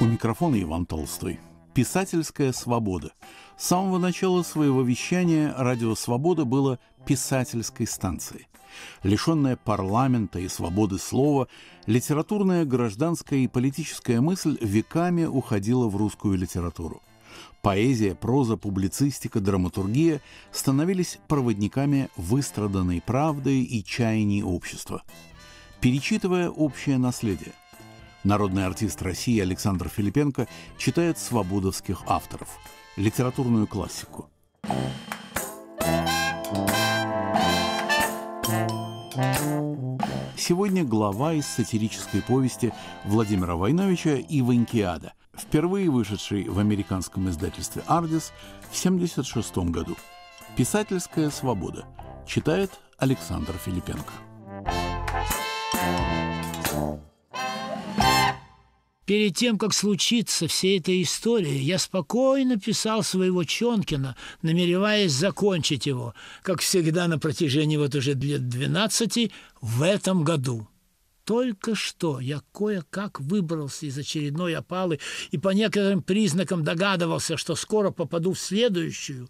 У микрофона Иван Толстой. Писательская свобода. С самого начала своего вещания «Радио Свобода» было писательской станцией. Лишенная парламента и свободы слова, литературная, гражданская и политическая мысль веками уходила в русскую литературу. Поэзия, проза, публицистика, драматургия становились проводниками выстраданной правды и чаяний общества. Перечитывая общее наследие, народный артист России Александр Филипенко читает свободовских авторов, литературную классику. Сегодня глава из сатирической повести Владимира Войновича «Иванькиада», впервые вышедший в американском издательстве «Ардис» в 1976 году. «Писательская свобода» читает Александр Филипенко. Перед тем, как случится вся эта история, я спокойно писал своего Чонкина, намереваясь закончить его, как всегда на протяжении вот уже лет 12 в этом году. Только что я кое-как выбрался из очередной опалы и по некоторым признакам догадывался, что скоро попаду в следующую.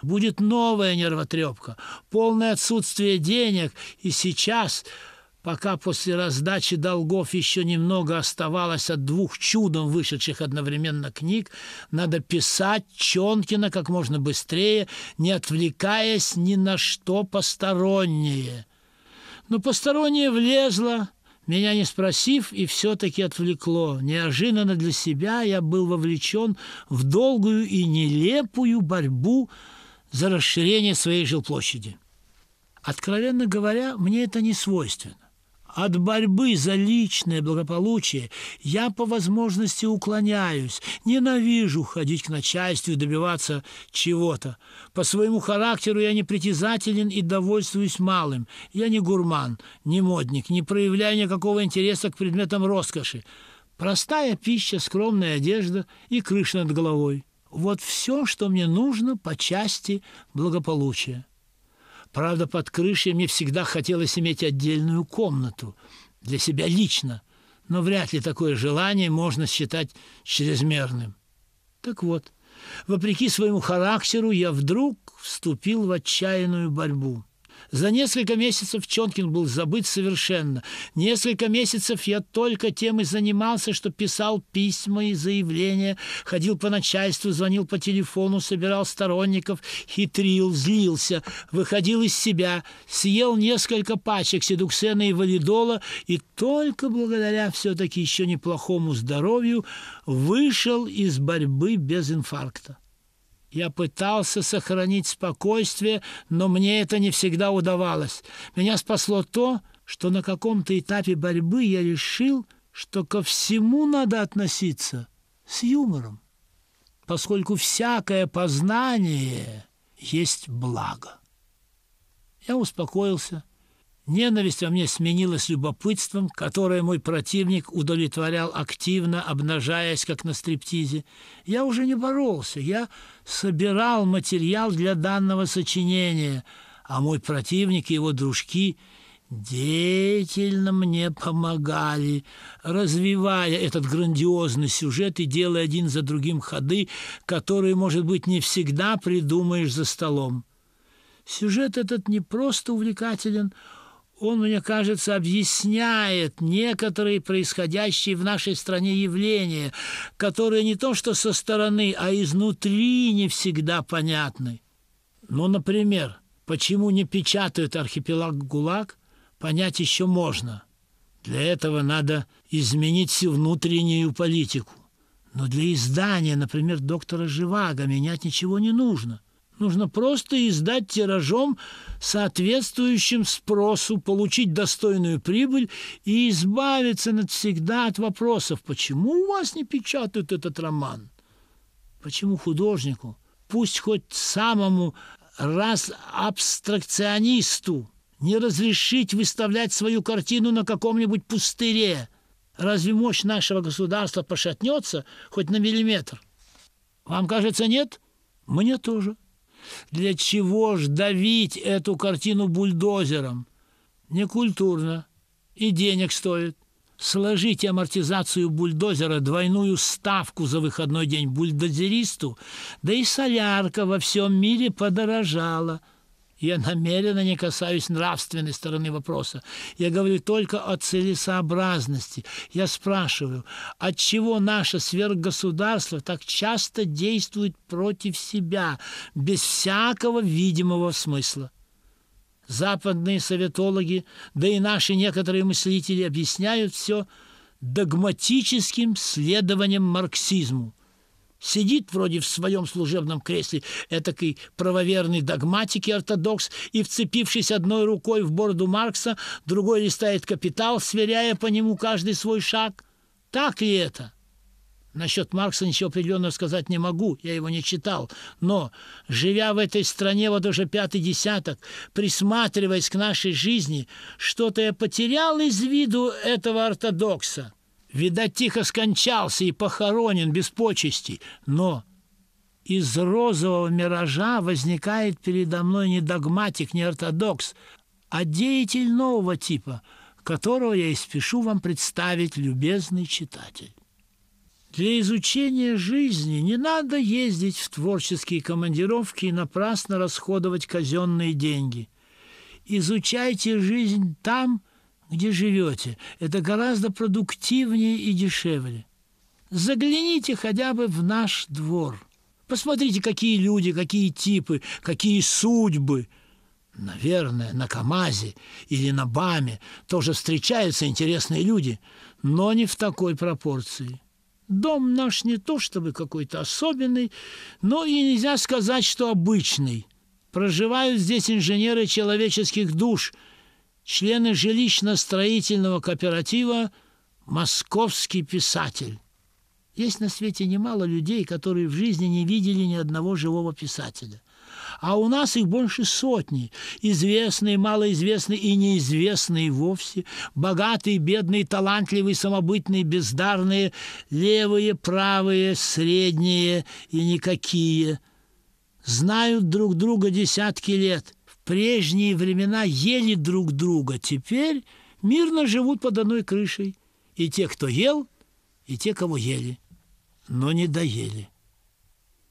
Будет новая нервотрепка, полное отсутствие денег, и сейчас пока после раздачи долгов еще немного оставалось от двух чудом вышедших одновременно книг, надо писать Чонкина как можно быстрее, не отвлекаясь ни на что постороннее. Но постороннее влезло, меня не спросив, и все-таки отвлекло. Неожиданно для себя я был вовлечен в долгую и нелепую борьбу за расширение своей жилплощади. Откровенно говоря, мне это не свойственно. От борьбы за личное благополучие я по возможности уклоняюсь, ненавижу ходить к начальству и добиваться чего-то. По своему характеру я непритязателен и довольствуюсь малым. Я не гурман, не модник, не проявляю никакого интереса к предметам роскоши. Простая пища, скромная одежда и крыша над головой. Вот все, что мне нужно по части благополучия. Правда, под крышей мне всегда хотелось иметь отдельную комнату для себя лично, но вряд ли такое желание можно считать чрезмерным. Так вот, вопреки своему характеру, я вдруг вступил в отчаянную борьбу – за несколько месяцев Чонкин был забыт совершенно. Несколько месяцев я только тем и занимался, что писал письма и заявления, ходил по начальству, звонил по телефону, собирал сторонников, хитрил, злился, выходил из себя, съел несколько пачек седуксена и валидола и только благодаря все-таки еще неплохому здоровью вышел из борьбы без инфаркта. Я пытался сохранить спокойствие, но мне это не всегда удавалось. Меня спасло то, что на каком-то этапе борьбы я решил, что ко всему надо относиться с юмором, поскольку всякое познание есть благо. Я успокоился – Ненависть во мне сменилась любопытством, которое мой противник удовлетворял активно, обнажаясь, как на стриптизе. Я уже не боролся, я собирал материал для данного сочинения, а мой противник и его дружки деятельно мне помогали, развивая этот грандиозный сюжет и делая один за другим ходы, которые, может быть, не всегда придумаешь за столом. Сюжет этот не просто увлекателен, он, мне кажется, объясняет некоторые происходящие в нашей стране явления, которые не то что со стороны, а изнутри не всегда понятны. Ну, например, почему не печатают архипелаг ГУЛАГ, понять еще можно. Для этого надо изменить всю внутреннюю политику. Но для издания, например, доктора Живаго менять ничего не нужно. Нужно просто издать тиражом, соответствующим спросу, получить достойную прибыль и избавиться навсегда от вопросов, почему у вас не печатают этот роман? Почему художнику, пусть хоть самому раз абстракционисту, не разрешить выставлять свою картину на каком-нибудь пустыре? Разве мощь нашего государства пошатнется хоть на миллиметр? Вам кажется, нет? Мне тоже. Для чего ж давить эту картину бульдозером? Некультурно. И денег стоит. Сложите амортизацию бульдозера, двойную ставку за выходной день бульдозеристу, да и солярка во всем мире подорожала – я намеренно не касаюсь нравственной стороны вопроса. Я говорю только о целесообразности. Я спрашиваю, от чего наше сверхгосударство так часто действует против себя, без всякого видимого смысла? Западные советологи, да и наши некоторые мыслители объясняют все догматическим следованием марксизму сидит вроде в своем служебном кресле, этакий правоверный догматики и ортодокс, и, вцепившись одной рукой в бороду Маркса, другой листает «Капитал», сверяя по нему каждый свой шаг. Так ли это? Насчет Маркса ничего определенного сказать не могу, я его не читал. Но, живя в этой стране вот уже пятый десяток, присматриваясь к нашей жизни, что-то я потерял из виду этого ортодокса – Видать, тихо скончался и похоронен без почестей, но из розового миража возникает передо мной не догматик, не ортодокс, а деятель нового типа, которого я и спешу вам представить, любезный читатель. Для изучения жизни не надо ездить в творческие командировки и напрасно расходовать казенные деньги. Изучайте жизнь там, где где живете. Это гораздо продуктивнее и дешевле. Загляните хотя бы в наш двор. Посмотрите, какие люди, какие типы, какие судьбы. Наверное, на КАМАЗе или на БАМе тоже встречаются интересные люди, но не в такой пропорции. Дом наш не то чтобы какой-то особенный, но и нельзя сказать, что обычный. Проживают здесь инженеры человеческих душ – члены жилищно-строительного кооператива «Московский писатель». Есть на свете немало людей, которые в жизни не видели ни одного живого писателя. А у нас их больше сотни. Известные, малоизвестные и неизвестные вовсе. Богатые, бедные, талантливые, самобытные, бездарные. Левые, правые, средние и никакие. Знают друг друга десятки лет прежние времена ели друг друга, теперь мирно живут под одной крышей. И те, кто ел, и те, кого ели, но не доели.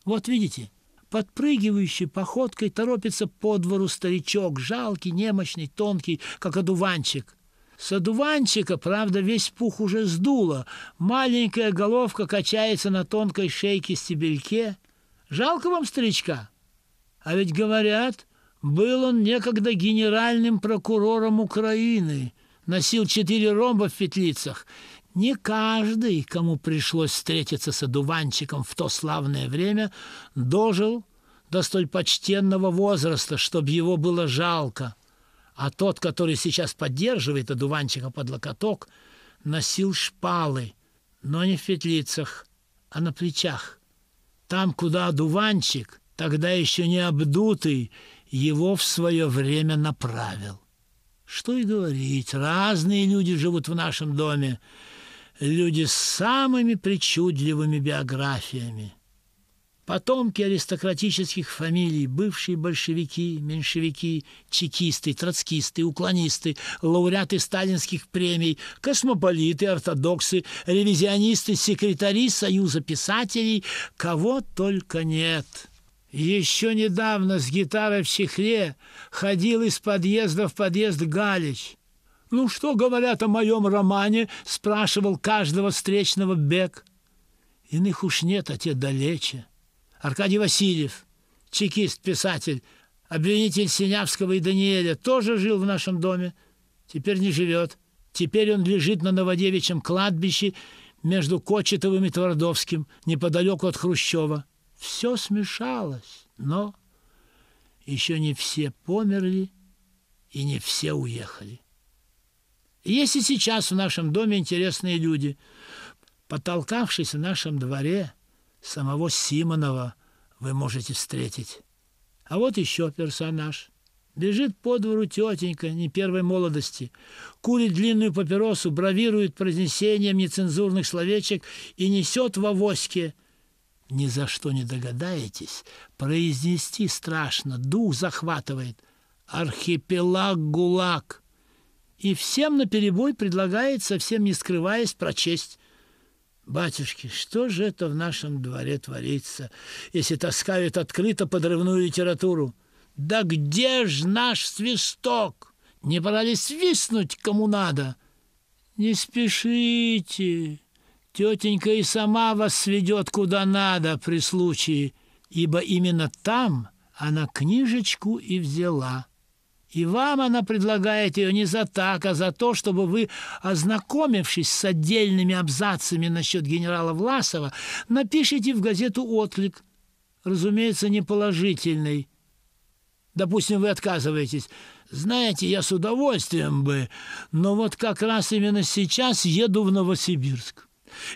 Вот видите, подпрыгивающей походкой торопится по двору старичок, жалкий, немощный, тонкий, как одуванчик. С одуванчика, правда, весь пух уже сдуло. Маленькая головка качается на тонкой шейке стебельке. Жалко вам старичка? А ведь говорят, был он некогда генеральным прокурором Украины, носил четыре ромба в петлицах. Не каждый, кому пришлось встретиться с одуванчиком в то славное время, дожил до столь почтенного возраста, чтобы его было жалко. А тот, который сейчас поддерживает одуванчика под локоток, носил шпалы, но не в петлицах, а на плечах. Там, куда одуванчик, тогда еще не обдутый его в свое время направил. Что и говорить, разные люди живут в нашем доме, люди с самыми причудливыми биографиями. Потомки аристократических фамилий, бывшие большевики, меньшевики, чекисты, троцкисты, уклонисты, лауреаты сталинских премий, космополиты, ортодоксы, ревизионисты, секретари Союза писателей, кого только нет – еще недавно с гитарой в чехле ходил из подъезда в подъезд Галич. «Ну что говорят о моем романе?» – спрашивал каждого встречного Бек. «Иных уж нет, а те далече». Аркадий Васильев, чекист-писатель, обвинитель Синявского и Даниэля, тоже жил в нашем доме. Теперь не живет. Теперь он лежит на Новодевичьем кладбище между Кочетовым и Твардовским, неподалеку от Хрущева. Все смешалось, но еще не все померли и не все уехали. И есть и сейчас в нашем доме интересные люди. Потолкавшись в нашем дворе, самого Симонова вы можете встретить. А вот еще персонаж. Бежит по двору тетенька не первой молодости, курит длинную папиросу, бравирует произнесением нецензурных словечек и несет в авоське – ни за что не догадаетесь, произнести страшно, дух захватывает. Архипелаг ГУЛАГ. И всем наперебой предлагает, совсем не скрываясь, прочесть. Батюшки, что же это в нашем дворе творится, если таскают открыто подрывную литературу? Да где ж наш свисток? Не пора ли свистнуть кому надо? Не спешите, Тетенька и сама вас сведет куда надо при случае, ибо именно там она книжечку и взяла. И вам она предлагает ее не за так, а за то, чтобы вы, ознакомившись с отдельными абзацами насчет генерала Власова, напишите в газету отклик, разумеется, неположительный. Допустим, вы отказываетесь. Знаете, я с удовольствием бы, но вот как раз именно сейчас еду в Новосибирск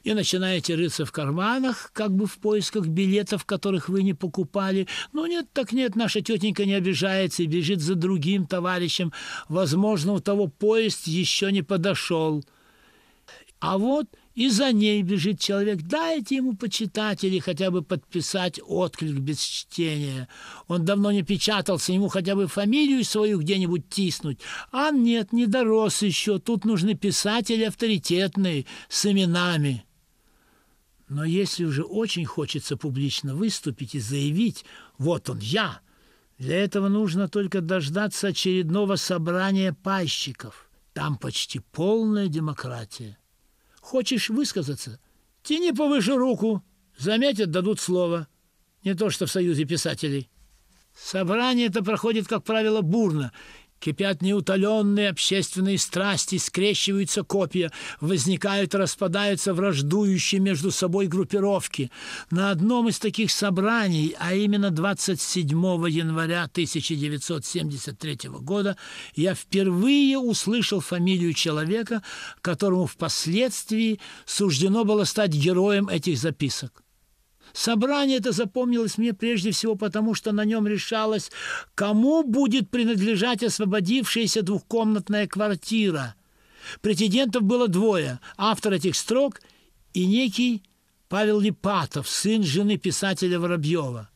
и начинаете рыться в карманах, как бы в поисках билетов, которых вы не покупали. Ну нет, так нет, наша тетенька не обижается и бежит за другим товарищем. Возможно, у того поезд еще не подошел. А вот и за ней бежит человек. Дайте ему почитать или хотя бы подписать отклик без чтения. Он давно не печатался, ему хотя бы фамилию свою где-нибудь тиснуть. А нет, не дорос еще, тут нужны писатели авторитетные, с именами. Но если уже очень хочется публично выступить и заявить «вот он, я», для этого нужно только дождаться очередного собрания пайщиков. Там почти полная демократия. Хочешь высказаться? Тяни повыше руку. Заметят, дадут слово. Не то, что в Союзе писателей. Собрание это проходит, как правило, бурно. Кипят неутоленные общественные страсти, скрещиваются копья, возникают и распадаются враждующие между собой группировки. На одном из таких собраний, а именно 27 января 1973 года, я впервые услышал фамилию человека, которому впоследствии суждено было стать героем этих записок. Собрание это запомнилось мне прежде всего потому, что на нем решалось, кому будет принадлежать освободившаяся двухкомнатная квартира. Претендентов было двое – автор этих строк и некий Павел Липатов, сын жены писателя Воробьева.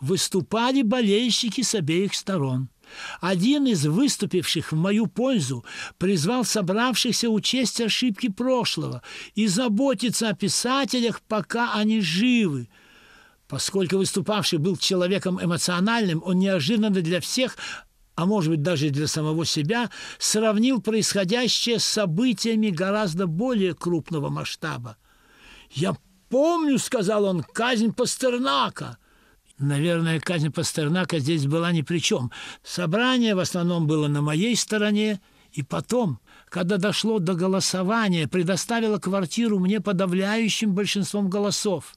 Выступали болельщики с обеих сторон – один из выступивших в мою пользу призвал собравшихся учесть ошибки прошлого и заботиться о писателях, пока они живы. Поскольку выступавший был человеком эмоциональным, он неожиданно для всех а может быть даже для самого себя, сравнил происходящее с событиями гораздо более крупного масштаба. «Я помню, — сказал он, — казнь Пастернака. Наверное, казнь Пастернака здесь была ни при чем. Собрание в основном было на моей стороне, и потом, когда дошло до голосования, предоставило квартиру мне подавляющим большинством голосов.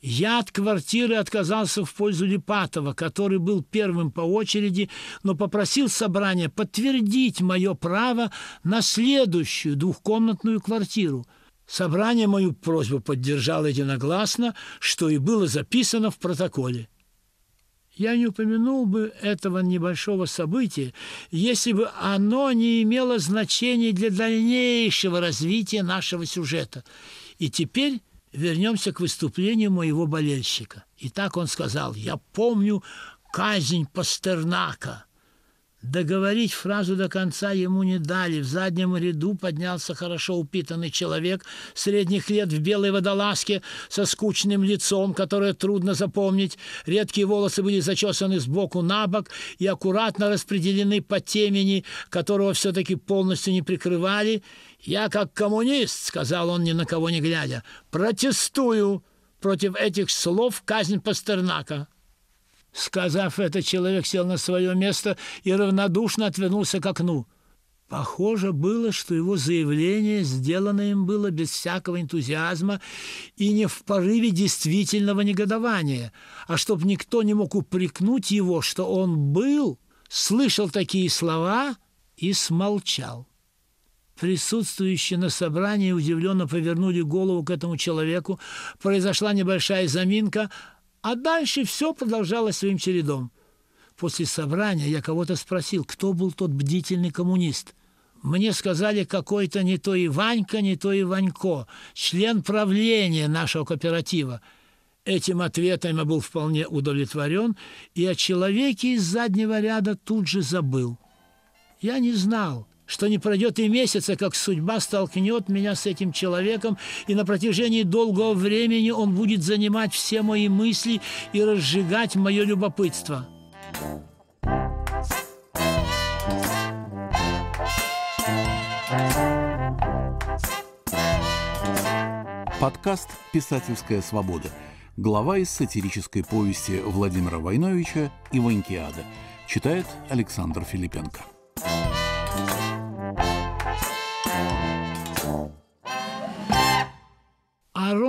Я от квартиры отказался в пользу Липатова, который был первым по очереди, но попросил собрание подтвердить мое право на следующую двухкомнатную квартиру. Собрание мою просьбу поддержало единогласно, что и было записано в протоколе. Я не упомянул бы этого небольшого события, если бы оно не имело значения для дальнейшего развития нашего сюжета. И теперь вернемся к выступлению моего болельщика. И так он сказал, я помню казнь Пастернака. Договорить фразу до конца ему не дали. В заднем ряду поднялся хорошо упитанный человек средних лет в белой водолазке со скучным лицом, которое трудно запомнить. Редкие волосы были зачесаны сбоку на бок и аккуратно распределены по темени, которого все-таки полностью не прикрывали. «Я как коммунист», — сказал он, ни на кого не глядя, — «протестую против этих слов казнь Пастернака». Сказав это, человек сел на свое место и равнодушно отвернулся к окну. Похоже было, что его заявление сделано им было без всякого энтузиазма и не в порыве действительного негодования, а чтоб никто не мог упрекнуть его, что он был, слышал такие слова и смолчал. Присутствующие на собрании удивленно повернули голову к этому человеку. Произошла небольшая заминка, а дальше все продолжалось своим чередом. После собрания я кого-то спросил, кто был тот бдительный коммунист. Мне сказали, какой-то не то Иванька, не то Иванько, член правления нашего кооператива. Этим ответом я был вполне удовлетворен и о человеке из заднего ряда тут же забыл. Я не знал, что не пройдет и месяца, как судьба столкнет меня с этим человеком, и на протяжении долгого времени он будет занимать все мои мысли и разжигать мое любопытство. Подкаст «Писательская свобода». Глава из сатирической повести Владимира Войновича «Иванькиада». Читает Александр Филипенко.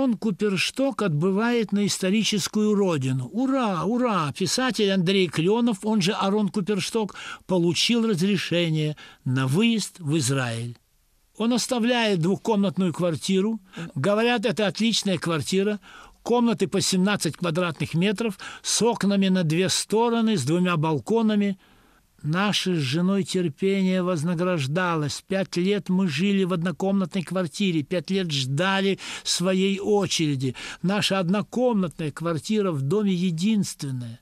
барон Купершток отбывает на историческую родину. Ура, ура! Писатель Андрей Кленов, он же Арон Купершток, получил разрешение на выезд в Израиль. Он оставляет двухкомнатную квартиру. Говорят, это отличная квартира. Комнаты по 17 квадратных метров с окнами на две стороны, с двумя балконами – Наше с женой терпение вознаграждалось. Пять лет мы жили в однокомнатной квартире, пять лет ждали своей очереди. Наша однокомнатная квартира в доме единственная.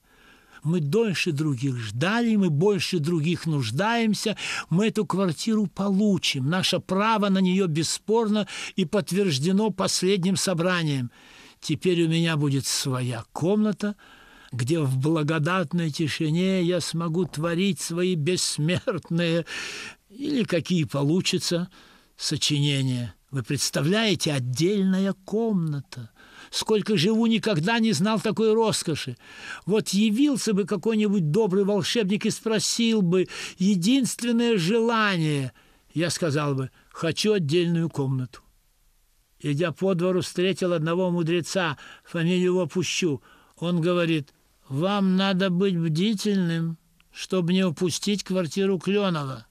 Мы дольше других ждали, мы больше других нуждаемся. Мы эту квартиру получим. Наше право на нее бесспорно и подтверждено последним собранием. Теперь у меня будет своя комната – где в благодатной тишине я смогу творить свои бессмертные или какие получатся сочинения. Вы представляете, отдельная комната. Сколько живу, никогда не знал такой роскоши. Вот явился бы какой-нибудь добрый волшебник и спросил бы единственное желание. Я сказал бы, хочу отдельную комнату. Идя по двору, встретил одного мудреца, фамилию его пущу. Он говорит – вам надо быть бдительным, чтобы не упустить квартиру Кленова.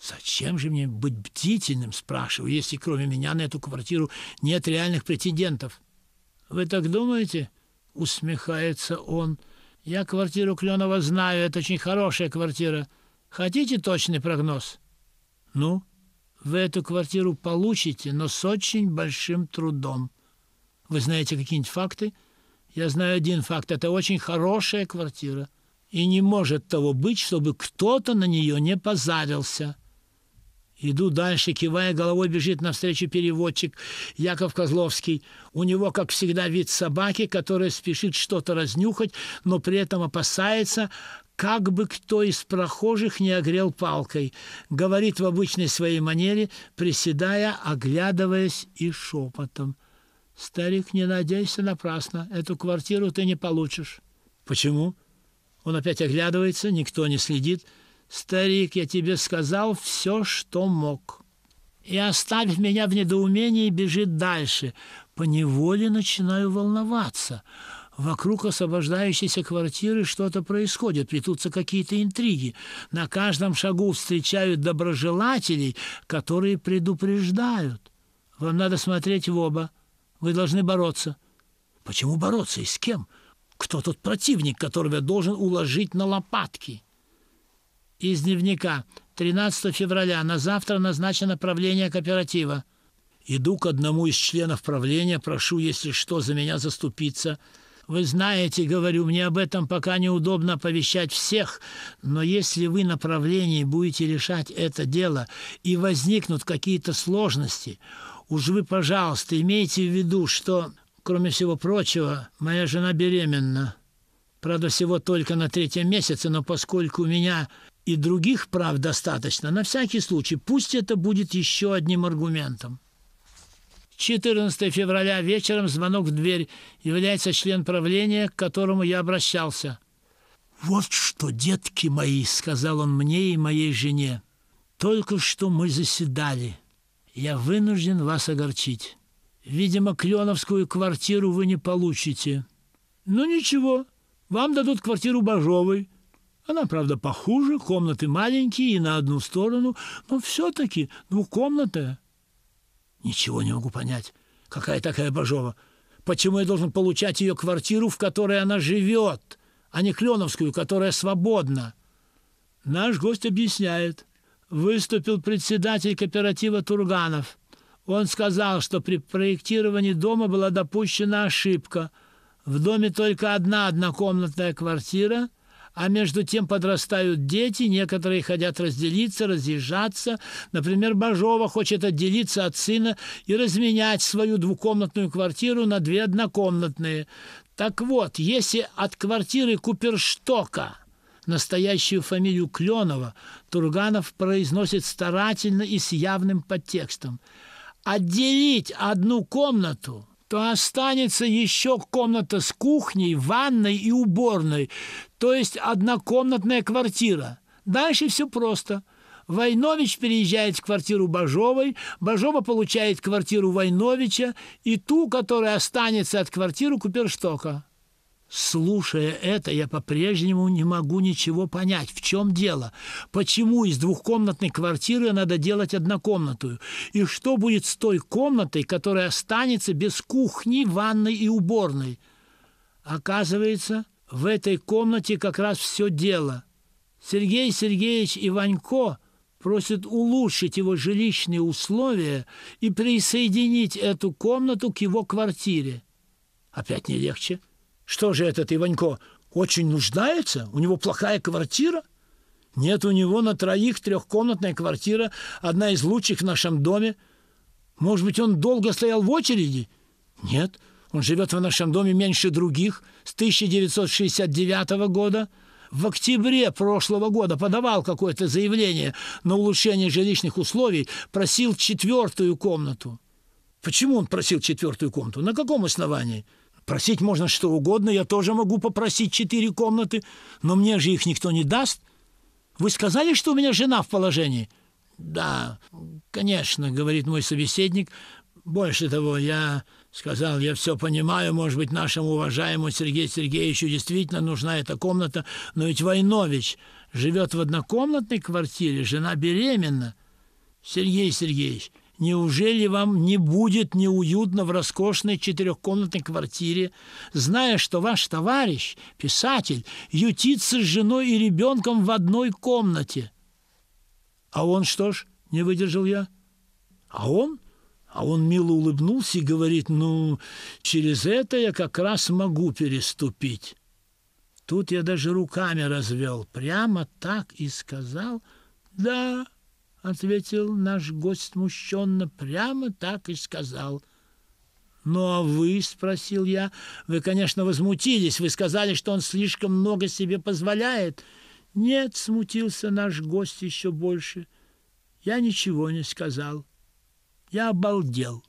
Зачем же мне быть бдительным, спрашиваю, если кроме меня на эту квартиру нет реальных претендентов? Вы так думаете? Усмехается он. Я квартиру Кленова знаю, это очень хорошая квартира. Хотите точный прогноз? Ну, вы эту квартиру получите, но с очень большим трудом. Вы знаете какие-нибудь факты? — я знаю один факт. Это очень хорошая квартира. И не может того быть, чтобы кто-то на нее не позарился. Иду дальше, кивая головой, бежит навстречу переводчик Яков Козловский. У него, как всегда, вид собаки, которая спешит что-то разнюхать, но при этом опасается, как бы кто из прохожих не огрел палкой. Говорит в обычной своей манере, приседая, оглядываясь и шепотом. «Старик, не надейся напрасно. Эту квартиру ты не получишь». «Почему?» Он опять оглядывается, никто не следит. «Старик, я тебе сказал все, что мог». И, оставив меня в недоумении, бежит дальше. Поневоле начинаю волноваться. Вокруг освобождающейся квартиры что-то происходит, плетутся какие-то интриги. На каждом шагу встречают доброжелателей, которые предупреждают. Вам надо смотреть в оба. Вы должны бороться. Почему бороться и с кем? Кто тот противник, которого я должен уложить на лопатки? Из дневника. 13 февраля. На завтра назначено правление кооператива. Иду к одному из членов правления, прошу, если что, за меня заступиться. Вы знаете, говорю, мне об этом пока неудобно оповещать всех, но если вы на правлении будете решать это дело и возникнут какие-то сложности, Уж вы, пожалуйста, имейте в виду, что, кроме всего прочего, моя жена беременна. Правда, всего только на третьем месяце, но поскольку у меня и других прав достаточно, на всякий случай, пусть это будет еще одним аргументом. 14 февраля вечером звонок в дверь. Является член правления, к которому я обращался. «Вот что, детки мои!» — сказал он мне и моей жене. «Только что мы заседали». Я вынужден вас огорчить. Видимо, кленовскую квартиру вы не получите. Ну ничего, вам дадут квартиру Бажовой. Она, правда, похуже, комнаты маленькие и на одну сторону, но все-таки двухкомнатная. Ничего не могу понять. Какая такая Бажова? Почему я должен получать ее квартиру, в которой она живет, а не Кленовскую, которая свободна? Наш гость объясняет выступил председатель кооператива Турганов. Он сказал, что при проектировании дома была допущена ошибка. В доме только одна однокомнатная квартира, а между тем подрастают дети, некоторые хотят разделиться, разъезжаться. Например, Бажова хочет отделиться от сына и разменять свою двухкомнатную квартиру на две однокомнатные. Так вот, если от квартиры Куперштока – Настоящую фамилию Кленова Турганов произносит старательно и с явным подтекстом. «Отделить одну комнату то останется еще комната с кухней, ванной и уборной, то есть однокомнатная квартира. Дальше все просто. Войнович переезжает в квартиру Бажовой, Бажова получает квартиру Войновича и ту, которая останется от квартиры Куперштока. Слушая это, я по-прежнему не могу ничего понять. В чем дело? Почему из двухкомнатной квартиры надо делать однокомнатную? И что будет с той комнатой, которая останется без кухни, ванной и уборной? Оказывается, в этой комнате как раз все дело. Сергей Сергеевич Иванько просит улучшить его жилищные условия и присоединить эту комнату к его квартире. Опять не легче. Что же этот Иванько очень нуждается? У него плохая квартира? Нет, у него на троих трехкомнатная квартира, одна из лучших в нашем доме. Может быть, он долго стоял в очереди? Нет, он живет в нашем доме меньше других с 1969 года. В октябре прошлого года подавал какое-то заявление на улучшение жилищных условий, просил четвертую комнату. Почему он просил четвертую комнату? На каком основании? Просить можно что угодно, я тоже могу попросить четыре комнаты, но мне же их никто не даст. Вы сказали, что у меня жена в положении? Да, конечно, говорит мой собеседник. Больше того, я сказал, я все понимаю, может быть, нашему уважаемому Сергею Сергеевичу действительно нужна эта комната, но ведь Войнович живет в однокомнатной квартире, жена беременна. Сергей Сергеевич, Неужели вам не будет неуютно в роскошной четырехкомнатной квартире, зная, что ваш товарищ, писатель, ютится с женой и ребенком в одной комнате? А он что ж, не выдержал я. А он? А он мило улыбнулся и говорит, ну, через это я как раз могу переступить. Тут я даже руками развел, прямо так и сказал, да, ответил наш гость смущенно, прямо так и сказал. «Ну а вы?» – спросил я. «Вы, конечно, возмутились. Вы сказали, что он слишком много себе позволяет». «Нет», – смутился наш гость еще больше. «Я ничего не сказал. Я обалдел».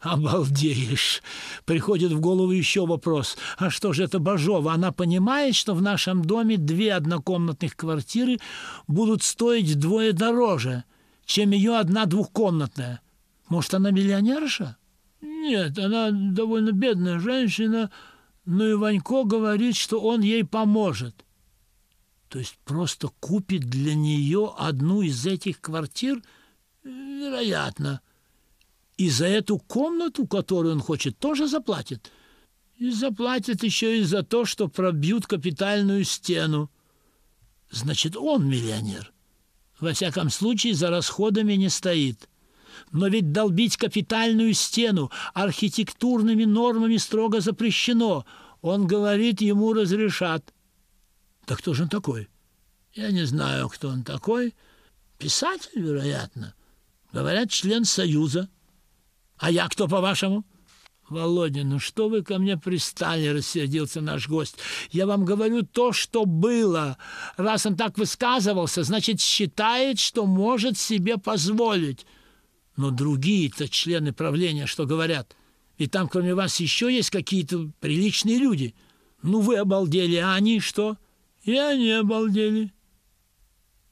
Обалдеешь. Приходит в голову еще вопрос. А что же это Бажова? Она понимает, что в нашем доме две однокомнатных квартиры будут стоить вдвое дороже, чем ее одна двухкомнатная. Может, она миллионерша? Нет, она довольно бедная женщина, но ну Иванько говорит, что он ей поможет. То есть просто купит для нее одну из этих квартир? Вероятно. — и за эту комнату, которую он хочет, тоже заплатит. И заплатит еще и за то, что пробьют капитальную стену. Значит, он миллионер. Во всяком случае, за расходами не стоит. Но ведь долбить капитальную стену архитектурными нормами строго запрещено. Он говорит, ему разрешат. Так кто же он такой? Я не знаю, кто он такой. Писатель, вероятно. Говорят, член Союза. А я кто, по-вашему?» «Володя, ну что вы ко мне пристали?» – рассердился наш гость. «Я вам говорю то, что было. Раз он так высказывался, значит, считает, что может себе позволить. Но другие-то члены правления что говорят? Ведь там, кроме вас, еще есть какие-то приличные люди. Ну вы обалдели, а они что?» «И они обалдели».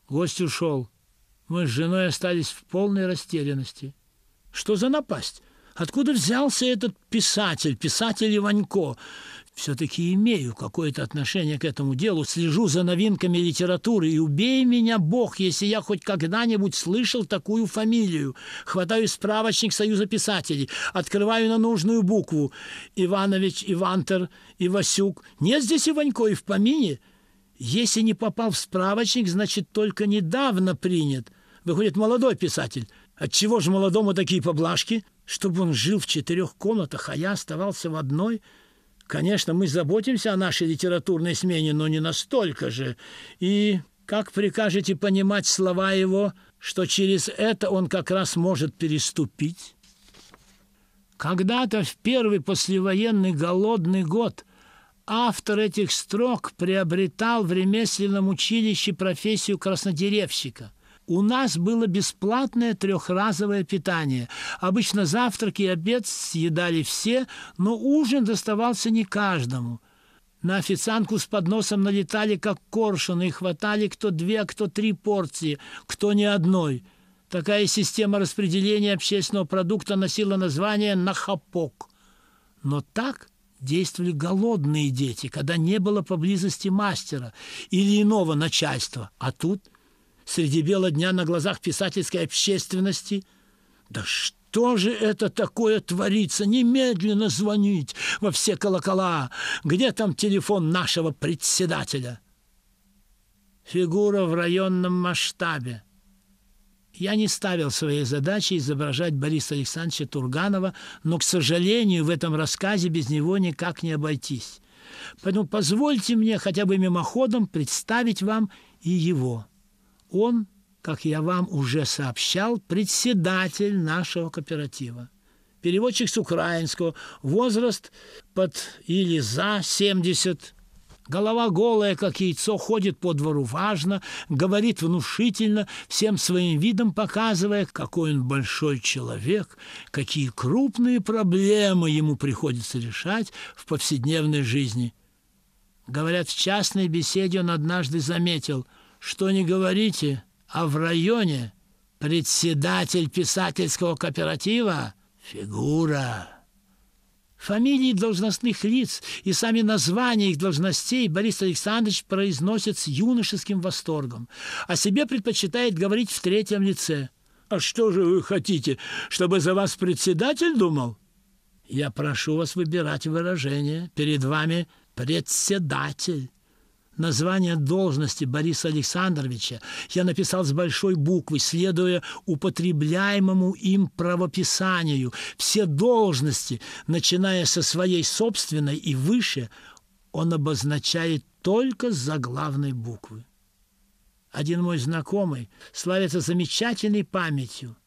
Гость ушел. Мы с женой остались в полной растерянности. Что за напасть? Откуда взялся этот писатель, писатель Иванько? Все-таки имею какое-то отношение к этому делу, слежу за новинками литературы, и убей меня, Бог, если я хоть когда-нибудь слышал такую фамилию. Хватаю справочник Союза писателей, открываю на нужную букву. Иванович, Ивантер, Ивасюк. Нет здесь Иванько и в помине. Если не попал в справочник, значит, только недавно принят. Выходит, молодой писатель. Отчего же молодому такие поблажки? Чтобы он жил в четырех комнатах, а я оставался в одной. Конечно, мы заботимся о нашей литературной смене, но не настолько же. И как прикажете понимать слова его, что через это он как раз может переступить? Когда-то в первый послевоенный голодный год автор этих строк приобретал в ремесленном училище профессию краснодеревщика у нас было бесплатное трехразовое питание. Обычно завтрак и обед съедали все, но ужин доставался не каждому. На официантку с подносом налетали, как коршуны, и хватали кто две, а кто три порции, кто ни одной. Такая система распределения общественного продукта носила название «нахапок». Но так действовали голодные дети, когда не было поблизости мастера или иного начальства. А тут – среди бела дня на глазах писательской общественности. Да что же это такое творится? Немедленно звонить во все колокола. Где там телефон нашего председателя? Фигура в районном масштабе. Я не ставил своей задачей изображать Бориса Александровича Турганова, но, к сожалению, в этом рассказе без него никак не обойтись. Поэтому позвольте мне хотя бы мимоходом представить вам и его он, как я вам уже сообщал, председатель нашего кооператива. Переводчик с украинского, возраст под или за 70, голова голая, как яйцо, ходит по двору важно, говорит внушительно, всем своим видом показывая, какой он большой человек, какие крупные проблемы ему приходится решать в повседневной жизни – Говорят, в частной беседе он однажды заметил что не говорите, а в районе председатель писательского кооператива – фигура. Фамилии должностных лиц и сами названия их должностей Борис Александрович произносит с юношеским восторгом. О а себе предпочитает говорить в третьем лице. «А что же вы хотите, чтобы за вас председатель думал?» «Я прошу вас выбирать выражение. Перед вами председатель». Название должности Бориса Александровича я написал с большой буквы, следуя употребляемому им правописанию. Все должности, начиная со своей собственной и выше, он обозначает только с заглавной буквы. Один мой знакомый славится замечательной памятью –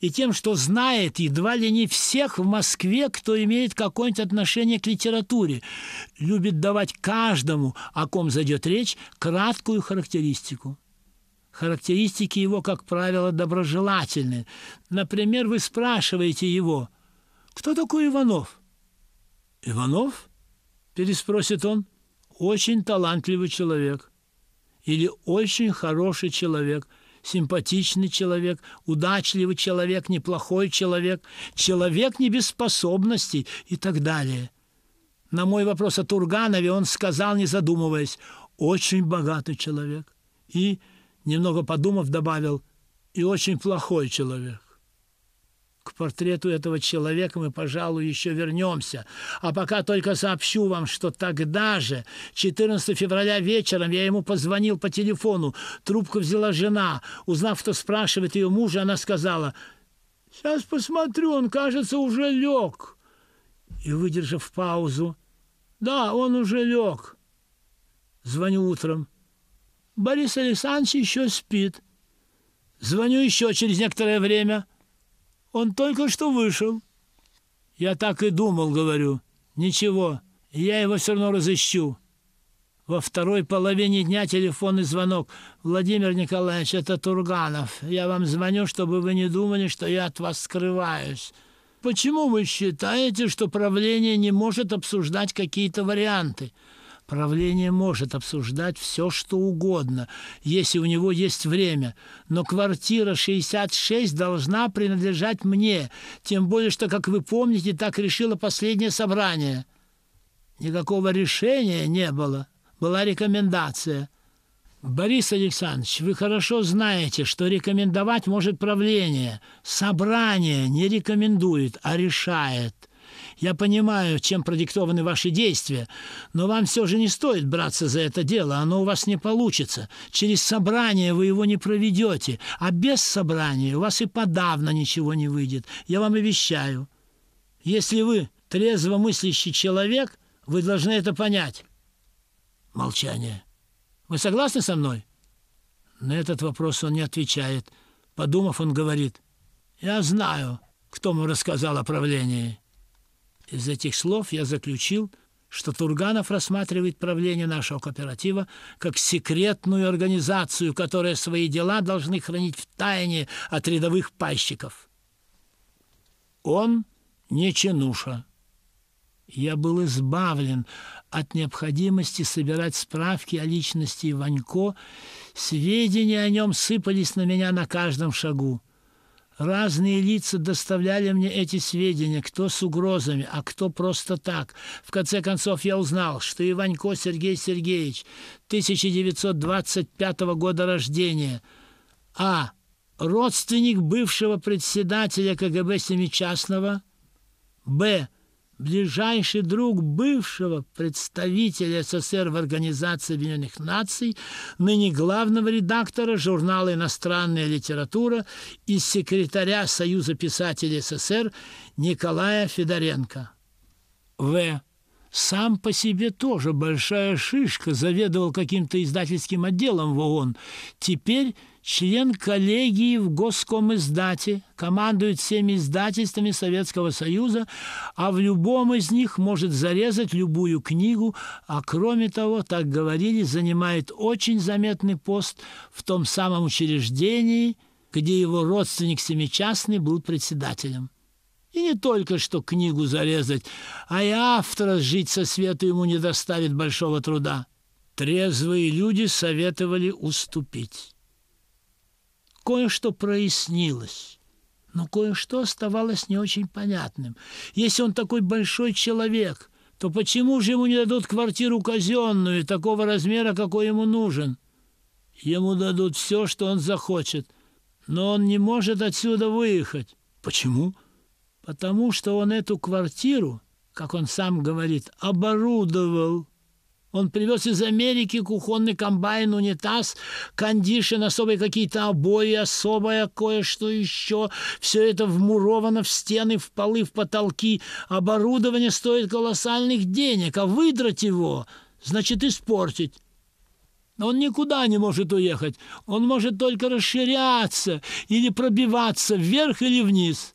и тем, что знает едва ли не всех в Москве, кто имеет какое-нибудь отношение к литературе. Любит давать каждому, о ком зайдет речь, краткую характеристику. Характеристики его, как правило, доброжелательны. Например, вы спрашиваете его, кто такой Иванов? «Иванов?» – переспросит он. «Очень талантливый человек» или «очень хороший человек» симпатичный человек, удачливый человек, неплохой человек, человек не без способностей и так далее. На мой вопрос о Турганове он сказал, не задумываясь, «Очень богатый человек». И, немного подумав, добавил, «И очень плохой человек». К портрету этого человека мы, пожалуй, еще вернемся. А пока только сообщу вам, что тогда же, 14 февраля вечером, я ему позвонил по телефону. Трубку взяла жена. Узнав, кто спрашивает ее мужа, она сказала, «Сейчас посмотрю, он, кажется, уже лег». И, выдержав паузу, «Да, он уже лег». Звоню утром. «Борис Александрович еще спит». Звоню еще через некоторое время – он только что вышел». «Я так и думал, — говорю. Ничего, я его все равно разыщу». Во второй половине дня телефонный звонок. «Владимир Николаевич, это Турганов. Я вам звоню, чтобы вы не думали, что я от вас скрываюсь». «Почему вы считаете, что правление не может обсуждать какие-то варианты?» Правление может обсуждать все, что угодно, если у него есть время. Но квартира 66 должна принадлежать мне, тем более, что, как вы помните, так решило последнее собрание. Никакого решения не было. Была рекомендация. Борис Александрович, вы хорошо знаете, что рекомендовать может правление. Собрание не рекомендует, а решает. Я понимаю, чем продиктованы ваши действия, но вам все же не стоит браться за это дело, оно у вас не получится. Через собрание вы его не проведете, а без собрания у вас и подавно ничего не выйдет. Я вам обещаю. Если вы трезво мыслящий человек, вы должны это понять. Молчание. Вы согласны со мной? На этот вопрос он не отвечает. Подумав, он говорит, «Я знаю, кто мне рассказал о правлении». Из этих слов я заключил, что Турганов рассматривает правление нашего кооператива как секретную организацию, которая свои дела должны хранить в тайне от рядовых пайщиков. Он не чинуша. Я был избавлен от необходимости собирать справки о личности Иванько. Сведения о нем сыпались на меня на каждом шагу. Разные лица доставляли мне эти сведения, кто с угрозами, а кто просто так. В конце концов, я узнал, что Иванько Сергей Сергеевич, 1925 года рождения, а. Родственник бывшего председателя КГБ Семичастного, б ближайший друг бывшего представителя СССР в Организации Объединенных Наций, ныне главного редактора журнала «Иностранная литература» и секретаря Союза писателей СССР Николая Федоренко. В сам по себе тоже большая шишка, заведовал каким-то издательским отделом в ООН. Теперь член коллегии в Госком издате, командует всеми издательствами Советского Союза, а в любом из них может зарезать любую книгу, а кроме того, так говорили, занимает очень заметный пост в том самом учреждении, где его родственник Семичастный был председателем. И не только что книгу зарезать, а и автора жить со свету ему не доставит большого труда. Трезвые люди советовали уступить. Кое-что прояснилось, но кое-что оставалось не очень понятным. Если он такой большой человек, то почему же ему не дадут квартиру казенную, такого размера, какой ему нужен? Ему дадут все, что он захочет, но он не может отсюда выехать. Почему? Почему? потому что он эту квартиру, как он сам говорит, оборудовал. Он привез из Америки кухонный комбайн, унитаз, кондишн, особые какие-то обои, особое кое-что еще. Все это вмуровано в стены, в полы, в потолки. Оборудование стоит колоссальных денег, а выдрать его значит испортить. Он никуда не может уехать. Он может только расширяться или пробиваться вверх или вниз.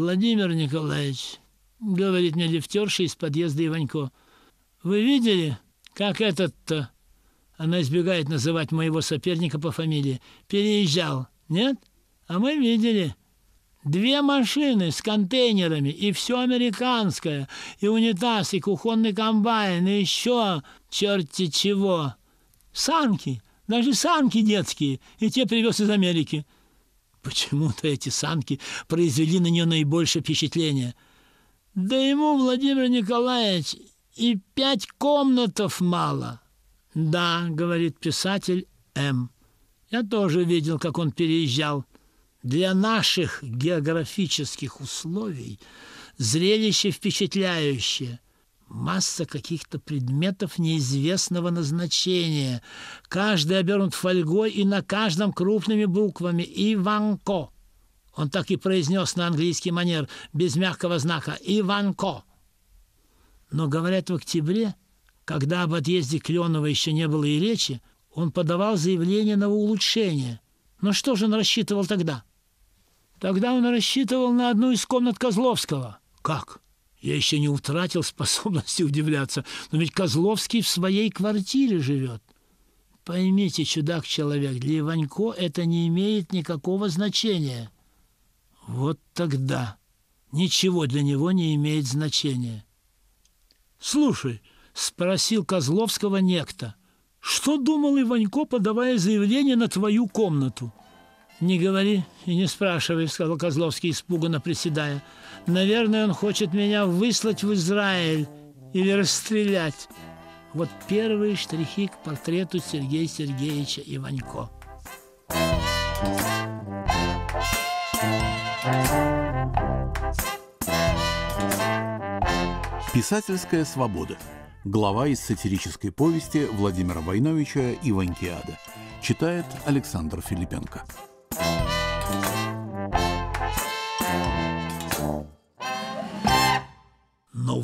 «Владимир Николаевич», — говорит мне лифтерша из подъезда Иванько, «вы видели, как этот-то...» Она избегает называть моего соперника по фамилии. «Переезжал, нет? А мы видели». Две машины с контейнерами, и все американское, и унитаз, и кухонный комбайн, и еще черти чего. Санки, даже санки детские, и те привез из Америки. Почему-то эти санки произвели на нее наибольшее впечатление. Да ему, Владимир Николаевич, и пять комнатов мало. Да, говорит писатель М. Я тоже видел, как он переезжал. Для наших географических условий зрелище впечатляющее – масса каких-то предметов неизвестного назначения, каждый обернут фольгой и на каждом крупными буквами «Иванко». Он так и произнес на английский манер, без мягкого знака «Иванко». Но, говорят, в октябре, когда об отъезде Кленова еще не было и речи, он подавал заявление на улучшение. Но что же он рассчитывал тогда? Тогда он рассчитывал на одну из комнат Козловского. Как? Я еще не утратил способности удивляться, но ведь Козловский в своей квартире живет. Поймите, чудак-человек, для Иванько это не имеет никакого значения. Вот тогда ничего для него не имеет значения. «Слушай», — спросил Козловского некто, «что думал Иванько, подавая заявление на твою комнату?» «Не говори и не спрашивай», — сказал Козловский, испуганно приседая. Наверное, он хочет меня выслать в Израиль или расстрелять. Вот первые штрихи к портрету Сергея Сергеевича Иванько. Писательская свобода. Глава из сатирической повести Владимира Войновича «Иванькиада». Читает Александр Филипенко. Thank you.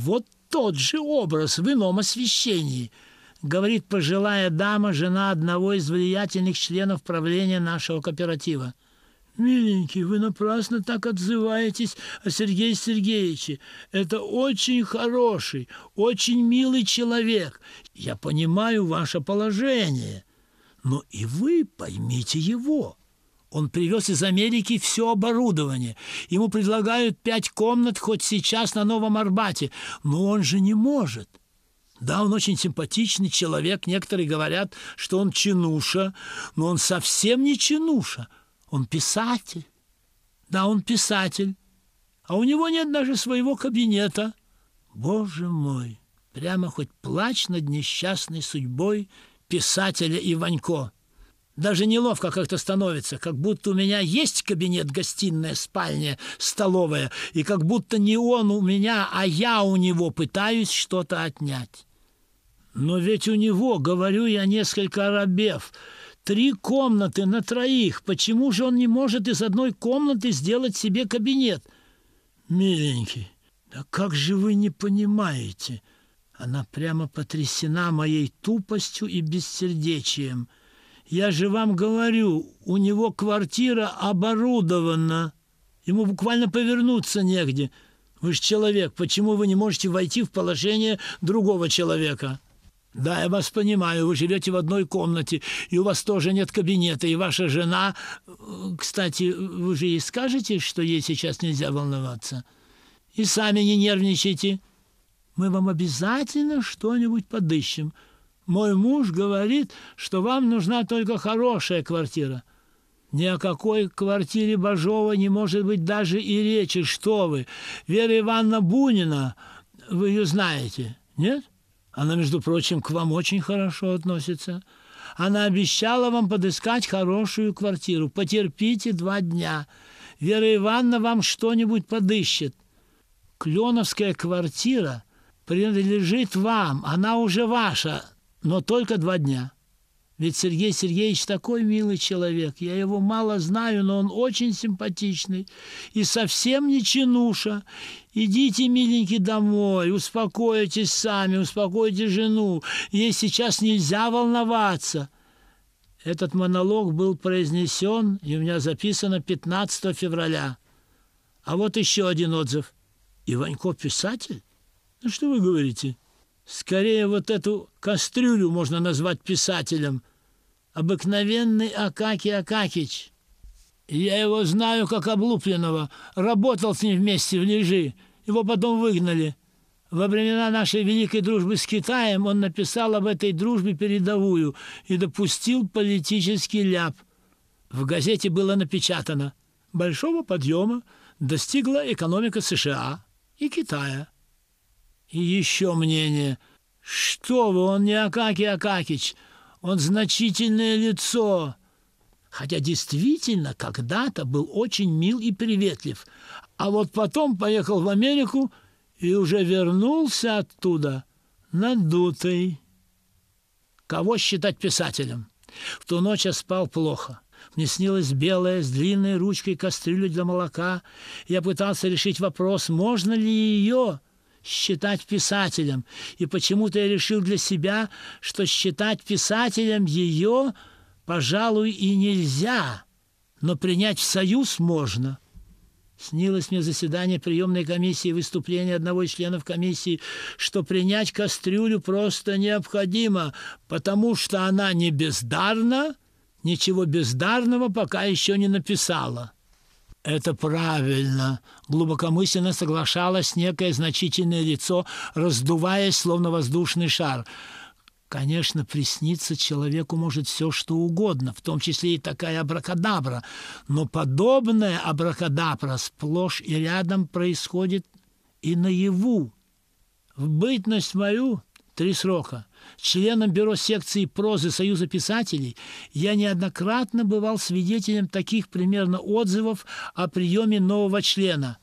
вот тот же образ в ином освещении, говорит пожилая дама, жена одного из влиятельных членов правления нашего кооператива. «Миленький, вы напрасно так отзываетесь о Сергее Сергеевиче. Это очень хороший, очень милый человек. Я понимаю ваше положение, но и вы поймите его». Он привез из Америки все оборудование. Ему предлагают пять комнат хоть сейчас на Новом Арбате. Но он же не может. Да, он очень симпатичный человек. Некоторые говорят, что он чинуша. Но он совсем не чинуша. Он писатель. Да, он писатель. А у него нет даже своего кабинета. Боже мой, прямо хоть плач над несчастной судьбой писателя Иванько. Даже неловко как-то становится, как будто у меня есть кабинет, гостиная, спальня, столовая, и как будто не он у меня, а я у него пытаюсь что-то отнять. Но ведь у него, говорю я, несколько арабев, три комнаты на троих. Почему же он не может из одной комнаты сделать себе кабинет? Миленький, да как же вы не понимаете? Она прямо потрясена моей тупостью и бессердечием. Я же вам говорю, у него квартира оборудована. Ему буквально повернуться негде. Вы же человек, почему вы не можете войти в положение другого человека?» «Да, я вас понимаю, вы живете в одной комнате, и у вас тоже нет кабинета, и ваша жена... Э, кстати, вы же ей скажете, что ей сейчас нельзя волноваться? И сами не нервничайте. Мы вам обязательно что-нибудь подыщем». Мой муж говорит, что вам нужна только хорошая квартира. Ни о какой квартире Бажова не может быть даже и речи, что вы. Вера Ивановна Бунина, вы ее знаете, нет? Она, между прочим, к вам очень хорошо относится. Она обещала вам подыскать хорошую квартиру. Потерпите два дня. Вера Ивановна вам что-нибудь подыщет. Кленовская квартира принадлежит вам, она уже ваша, но только два дня. Ведь Сергей Сергеевич такой милый человек. Я его мало знаю, но он очень симпатичный. И совсем не чинуша. Идите, миленький, домой, успокойтесь сами, успокойте жену. Ей сейчас нельзя волноваться. Этот монолог был произнесен, и у меня записано 15 февраля. А вот еще один отзыв. Иванько писатель? Ну что вы говорите? Скорее вот эту кастрюлю можно назвать писателем. Обыкновенный Акаки Акакич. Я его знаю как облупленного. Работал с ним вместе в Лежи. Его потом выгнали. Во времена нашей великой дружбы с Китаем он написал об этой дружбе передовую и допустил политический ляп. В газете было напечатано «Большого подъема достигла экономика США и Китая». И еще мнение. Что вы, он не Акакий Акакич, он значительное лицо. Хотя действительно когда-то был очень мил и приветлив. А вот потом поехал в Америку и уже вернулся оттуда надутый. Кого считать писателем? В ту ночь я спал плохо. Мне снилась белая с длинной ручкой кастрюля для молока. Я пытался решить вопрос, можно ли ее считать писателем. И почему-то я решил для себя, что считать писателем ее, пожалуй, и нельзя, но принять в союз можно. Снилось мне заседание приемной комиссии и выступление одного из членов комиссии, что принять кастрюлю просто необходимо, потому что она не бездарна, ничего бездарного пока еще не написала. Это правильно. Глубокомысленно соглашалось некое значительное лицо, раздуваясь, словно воздушный шар. Конечно, присниться человеку может все, что угодно, в том числе и такая абракадабра. Но подобная абракадабра сплошь и рядом происходит и наяву. В бытность мою три срока – членом бюро секции прозы Союза писателей, я неоднократно бывал свидетелем таких примерно отзывов о приеме нового члена.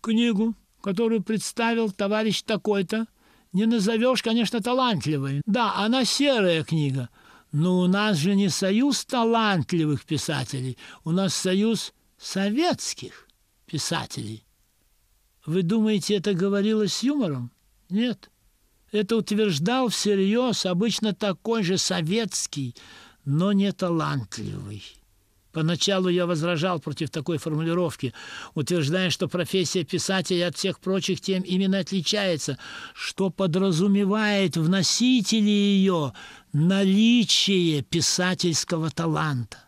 Книгу, которую представил товарищ такой-то, не назовешь, конечно, талантливой. Да, она серая книга, но у нас же не союз талантливых писателей, у нас союз советских писателей. Вы думаете, это говорилось с юмором? Нет. Это утверждал всерьез обычно такой же советский, но не талантливый. Поначалу я возражал против такой формулировки, утверждая, что профессия писателя от всех прочих тем именно отличается, что подразумевает в носителе ее наличие писательского таланта.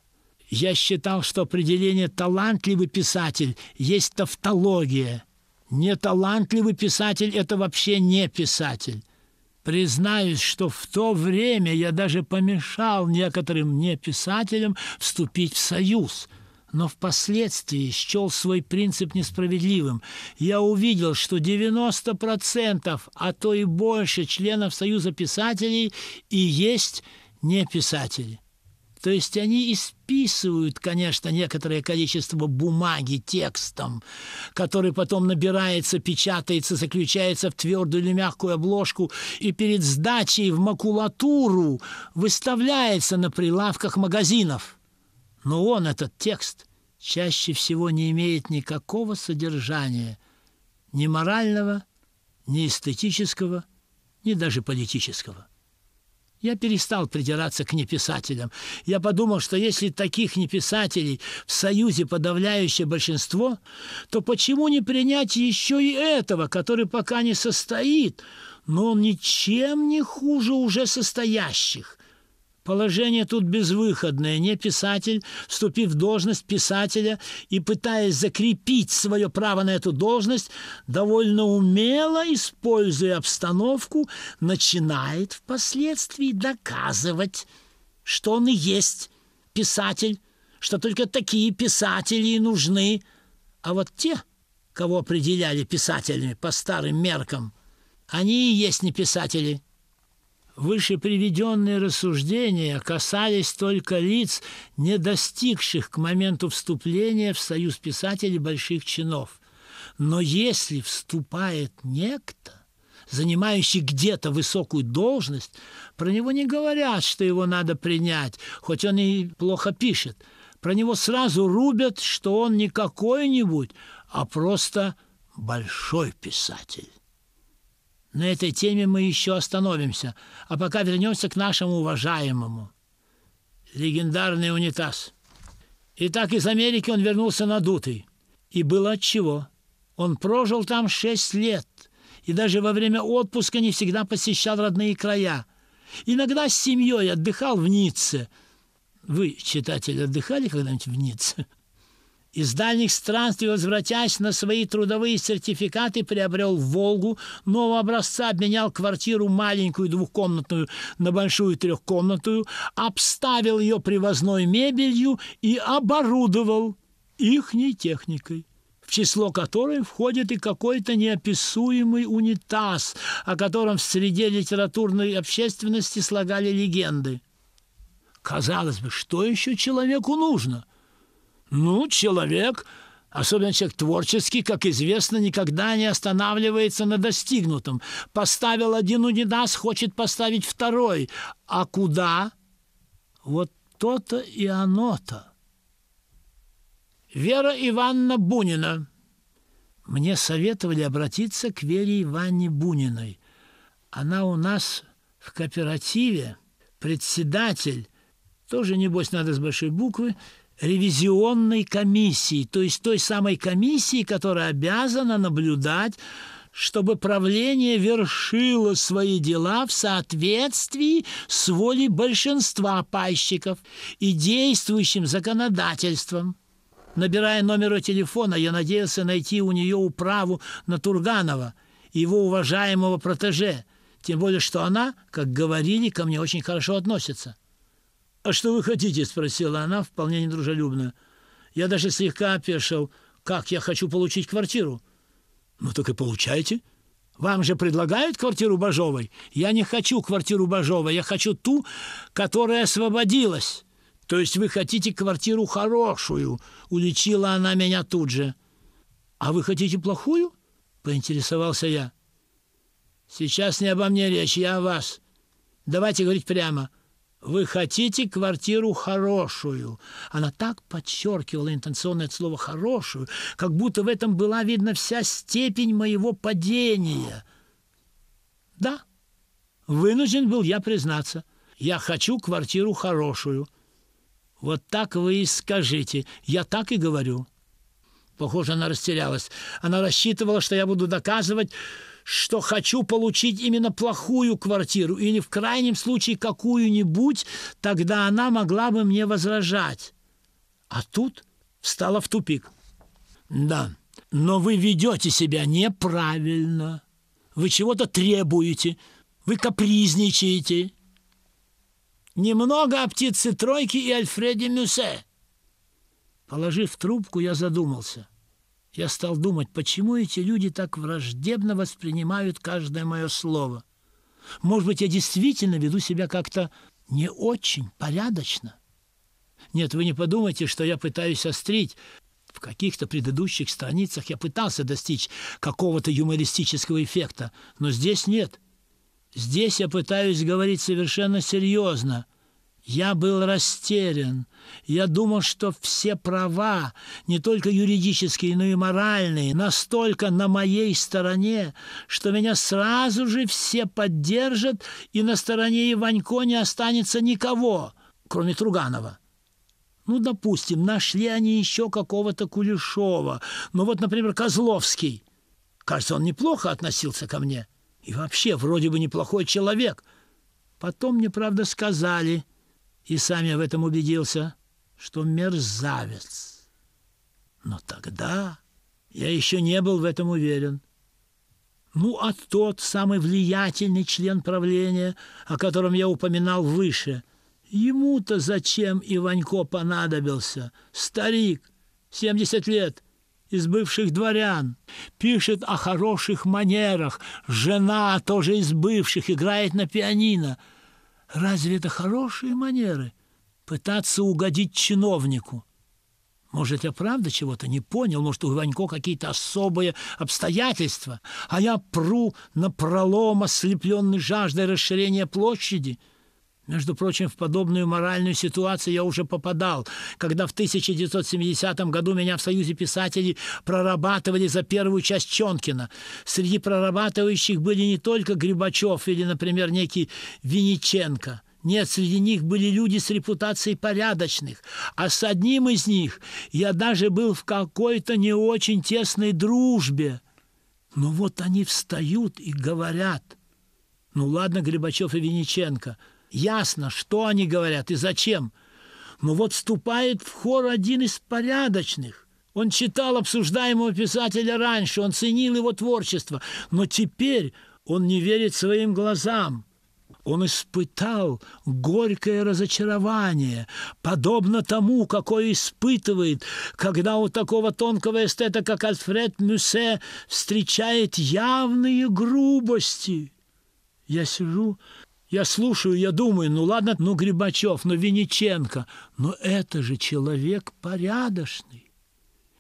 Я считал, что определение «талантливый писатель» есть тавтология – Неталантливый писатель – это вообще не писатель. Признаюсь, что в то время я даже помешал некоторым неписателям вступить в союз – но впоследствии счел свой принцип несправедливым. Я увидел, что 90%, а то и больше членов Союза писателей и есть не писатели. То есть они исписывают, конечно, некоторое количество бумаги текстом, который потом набирается, печатается, заключается в твердую или мягкую обложку и перед сдачей в макулатуру выставляется на прилавках магазинов. Но он, этот текст, чаще всего не имеет никакого содержания, ни морального, ни эстетического, ни даже политического. Я перестал придираться к неписателям. Я подумал, что если таких неписателей в Союзе подавляющее большинство, то почему не принять еще и этого, который пока не состоит, но он ничем не хуже уже состоящих? Положение тут безвыходное. Не писатель, вступив в должность писателя и пытаясь закрепить свое право на эту должность, довольно умело, используя обстановку, начинает впоследствии доказывать, что он и есть писатель, что только такие писатели и нужны. А вот те, кого определяли писателями по старым меркам, они и есть не писатели – Выше приведенные рассуждения касались только лиц, не достигших к моменту вступления в Союз писателей больших чинов. Но если вступает некто, занимающий где-то высокую должность, про него не говорят, что его надо принять, хоть он и плохо пишет. Про него сразу рубят, что он не какой-нибудь, а просто большой писатель. На этой теме мы еще остановимся, а пока вернемся к нашему уважаемому. Легендарный унитаз. И так из Америки он вернулся надутый. И было отчего. Он прожил там шесть лет и даже во время отпуска не всегда посещал родные края. Иногда с семьей отдыхал в Ницце. Вы, читатели, отдыхали когда-нибудь в Ницце? Из дальних странствий, возвратясь на свои трудовые сертификаты, приобрел «Волгу» нового образца, обменял квартиру маленькую двухкомнатную на большую трехкомнатную, обставил ее привозной мебелью и оборудовал ихней техникой в число которой входит и какой-то неописуемый унитаз, о котором в среде литературной общественности слагали легенды. Казалось бы, что еще человеку нужно? Ну, человек, особенно человек творческий, как известно, никогда не останавливается на достигнутом. Поставил один унитаз, хочет поставить второй. А куда? Вот то-то и оно-то. Вера Ивановна Бунина. Мне советовали обратиться к Вере Иванне Буниной. Она у нас в кооперативе, председатель, тоже, небось, надо с большой буквы, ревизионной комиссии, то есть той самой комиссии, которая обязана наблюдать, чтобы правление вершило свои дела в соответствии с волей большинства пайщиков и действующим законодательством. Набирая номер телефона, я надеялся найти у нее управу на Турганова, его уважаемого протеже, тем более, что она, как говорили, ко мне очень хорошо относится. «А что вы хотите?» – спросила она вполне недружелюбно. «Я даже слегка опешил. Как я хочу получить квартиру?» «Ну так и получайте. Вам же предлагают квартиру Бажовой? Я не хочу квартиру Бажовой, я хочу ту, которая освободилась. То есть вы хотите квартиру хорошую?» – уличила она меня тут же. «А вы хотите плохую?» – поинтересовался я. «Сейчас не обо мне речь, я о вас. Давайте говорить прямо». Вы хотите квартиру хорошую. Она так подчеркивала интенционное слово «хорошую», как будто в этом была видна вся степень моего падения. Да, вынужден был я признаться. Я хочу квартиру хорошую. Вот так вы и скажите. Я так и говорю. Похоже, она растерялась. Она рассчитывала, что я буду доказывать, что хочу получить именно плохую квартиру или в крайнем случае какую-нибудь, тогда она могла бы мне возражать. А тут встала в тупик. Да, но вы ведете себя неправильно. Вы чего-то требуете, вы капризничаете. Немного о птице тройки и Альфреде Мюссе. Положив трубку, я задумался. Я стал думать, почему эти люди так враждебно воспринимают каждое мое слово. Может быть, я действительно веду себя как-то не очень порядочно. Нет, вы не подумайте, что я пытаюсь острить. В каких-то предыдущих страницах я пытался достичь какого-то юмористического эффекта, но здесь нет. Здесь я пытаюсь говорить совершенно серьезно – я был растерян. Я думал, что все права, не только юридические, но и моральные, настолько на моей стороне, что меня сразу же все поддержат, и на стороне Иванько не останется никого, кроме Труганова. Ну, допустим, нашли они еще какого-то Кулешова. Ну, вот, например, Козловский. Кажется, он неплохо относился ко мне. И вообще, вроде бы неплохой человек. Потом мне, правда, сказали – и сам я в этом убедился, что мерзавец. Но тогда я еще не был в этом уверен. Ну, а тот самый влиятельный член правления, о котором я упоминал выше, ему-то зачем Иванько понадобился? Старик, 70 лет, из бывших дворян, пишет о хороших манерах, жена тоже из бывших, играет на пианино – Разве это хорошие манеры пытаться угодить чиновнику? Может, я правда чего-то не понял, может, у Иванько какие-то особые обстоятельства, а я пру на пролом, ослепленный жаждой расширения площади – между прочим, в подобную моральную ситуацию я уже попадал, когда в 1970 году меня в Союзе писателей прорабатывали за первую часть Чонкина. Среди прорабатывающих были не только Грибачев или, например, некий Винниченко – нет, среди них были люди с репутацией порядочных. А с одним из них я даже был в какой-то не очень тесной дружбе. Но вот они встают и говорят. Ну ладно, Грибачев и Вениченко – Ясно, что они говорят и зачем. Но вот вступает в хор один из порядочных. Он читал обсуждаемого писателя раньше, он ценил его творчество, но теперь он не верит своим глазам. Он испытал горькое разочарование, подобно тому, какое испытывает, когда у такого тонкого эстета, как Альфред Мюссе, встречает явные грубости. Я сижу я слушаю, я думаю, ну ладно, ну Грибачев, ну Вениченко, но это же человек порядочный.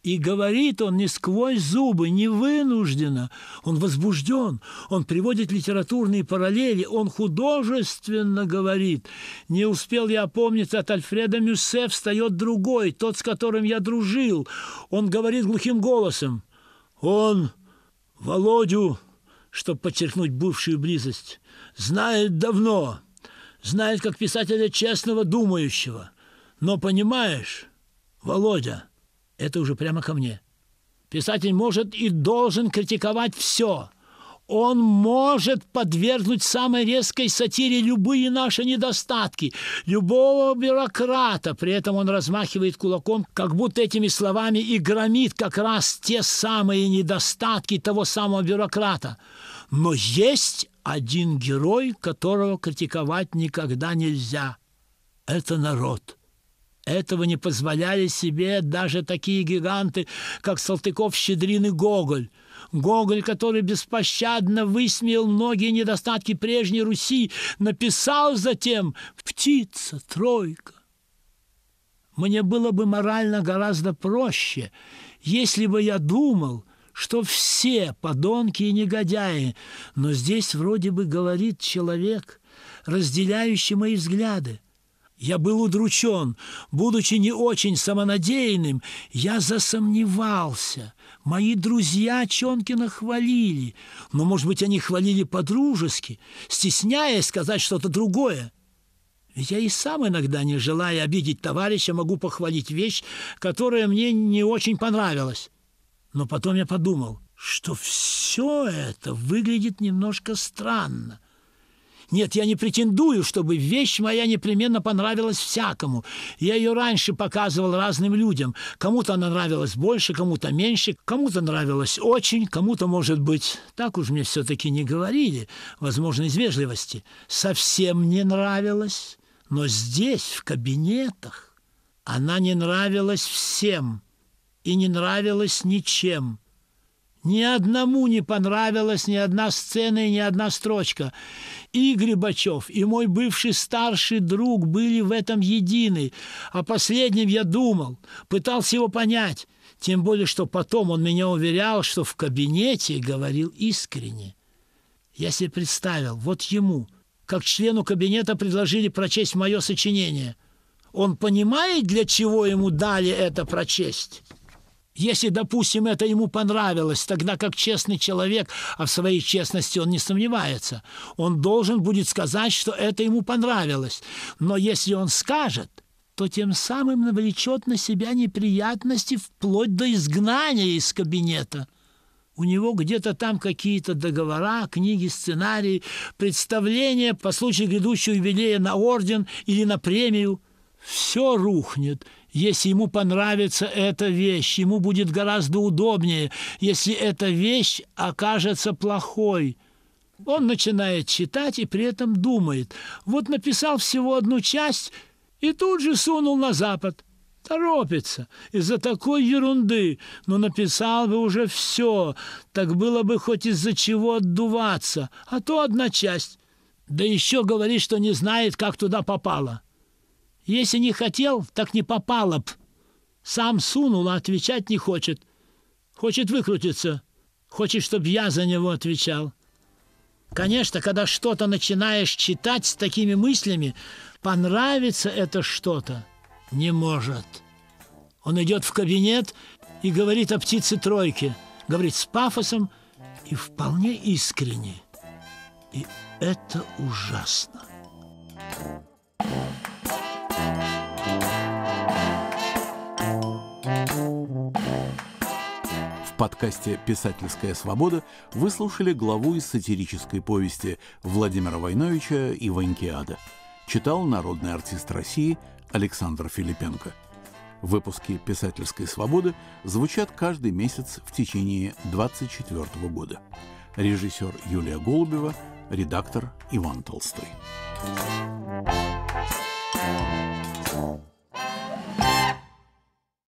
И говорит он не сквозь зубы, не вынужденно. Он возбужден, он приводит литературные параллели, он художественно говорит. Не успел я опомниться, от Альфреда Мюссе встает другой, тот, с которым я дружил. Он говорит глухим голосом. Он Володю, чтобы подчеркнуть бывшую близость, знает давно, знает как писателя честного, думающего. Но понимаешь, Володя, это уже прямо ко мне. Писатель может и должен критиковать все. Он может подвергнуть самой резкой сатире любые наши недостатки, любого бюрократа. При этом он размахивает кулаком, как будто этими словами и громит как раз те самые недостатки того самого бюрократа. Но есть один герой, которого критиковать никогда нельзя. Это народ. Этого не позволяли себе даже такие гиганты, как Салтыков, Щедрин и Гоголь. Гоголь, который беспощадно высмеял многие недостатки прежней Руси, написал затем «Птица, тройка». Мне было бы морально гораздо проще, если бы я думал – что все подонки и негодяи, но здесь вроде бы говорит человек, разделяющий мои взгляды. Я был удручен, будучи не очень самонадеянным, я засомневался. Мои друзья Чонкина хвалили, но, может быть, они хвалили по-дружески, стесняясь сказать что-то другое. Ведь я и сам иногда, не желая обидеть товарища, могу похвалить вещь, которая мне не очень понравилась. Но потом я подумал, что все это выглядит немножко странно. Нет, я не претендую, чтобы вещь моя непременно понравилась всякому. Я ее раньше показывал разным людям. Кому-то она нравилась больше, кому-то меньше, кому-то нравилась очень, кому-то, может быть, так уж мне все-таки не говорили, возможно, из вежливости, совсем не нравилась. Но здесь, в кабинетах, она не нравилась всем и не нравилось ничем. Ни одному не понравилась ни одна сцена и ни одна строчка. И Грибачев, и мой бывший старший друг были в этом едины. О последнем я думал, пытался его понять. Тем более, что потом он меня уверял, что в кабинете говорил искренне. Я себе представил, вот ему, как члену кабинета предложили прочесть мое сочинение. Он понимает, для чего ему дали это прочесть?» Если, допустим, это ему понравилось, тогда как честный человек, а в своей честности он не сомневается, он должен будет сказать, что это ему понравилось. Но если он скажет, то тем самым навлечет на себя неприятности вплоть до изгнания из кабинета. У него где-то там какие-то договора, книги, сценарии, представления по случаю грядущего юбилея на орден или на премию. Все рухнет – если ему понравится эта вещь, ему будет гораздо удобнее, если эта вещь окажется плохой. Он начинает читать и при этом думает. Вот написал всего одну часть и тут же сунул на запад. Торопится из-за такой ерунды, но написал бы уже все, так было бы хоть из-за чего отдуваться, а то одна часть. Да еще говорит, что не знает, как туда попало. Если не хотел, так не попало б. Сам сунул, а отвечать не хочет. Хочет выкрутиться. Хочет, чтобы я за него отвечал. Конечно, когда что-то начинаешь читать с такими мыслями, понравится это что-то не может. Он идет в кабинет и говорит о птице тройки. Говорит с пафосом и вполне искренне. И это ужасно. подкасте «Писательская свобода» вы слушали главу из сатирической повести Владимира Войновича «Иванькиада». Читал народный артист России Александр Филипенко. Выпуски «Писательской свободы» звучат каждый месяц в течение 24 года. Режиссер Юлия Голубева, редактор Иван Толстой. Thank you.